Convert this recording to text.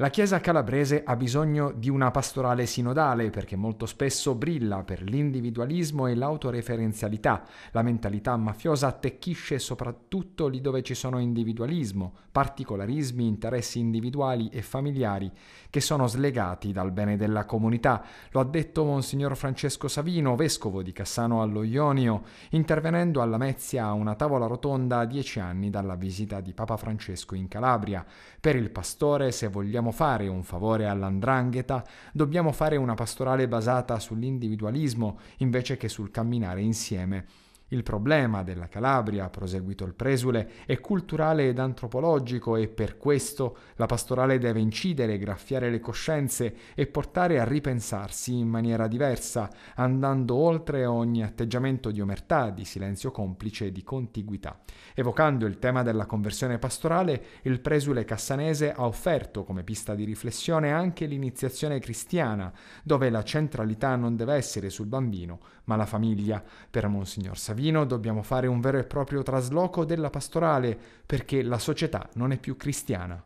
La Chiesa calabrese ha bisogno di una pastorale sinodale perché molto spesso brilla per l'individualismo e l'autoreferenzialità. La mentalità mafiosa attecchisce soprattutto lì dove ci sono individualismo, particolarismi, interessi individuali e familiari che sono slegati dal bene della comunità. Lo ha detto Monsignor Francesco Savino, vescovo di Cassano allo Ionio, intervenendo alla Mezia a una tavola rotonda a dieci anni dalla visita di Papa Francesco in Calabria. Per il pastore, se vogliamo vogliamo fare un favore all'andrangheta, dobbiamo fare una pastorale basata sull'individualismo invece che sul camminare insieme il problema della Calabria, ha proseguito il presule, è culturale ed antropologico e per questo la pastorale deve incidere, graffiare le coscienze e portare a ripensarsi in maniera diversa, andando oltre ogni atteggiamento di omertà, di silenzio complice e di contiguità. Evocando il tema della conversione pastorale, il presule cassanese ha offerto come pista di riflessione anche l'iniziazione cristiana, dove la centralità non deve essere sul bambino, ma la famiglia. Per Monsignor Savino Savino dobbiamo fare un vero e proprio trasloco della pastorale perché la società non è più cristiana.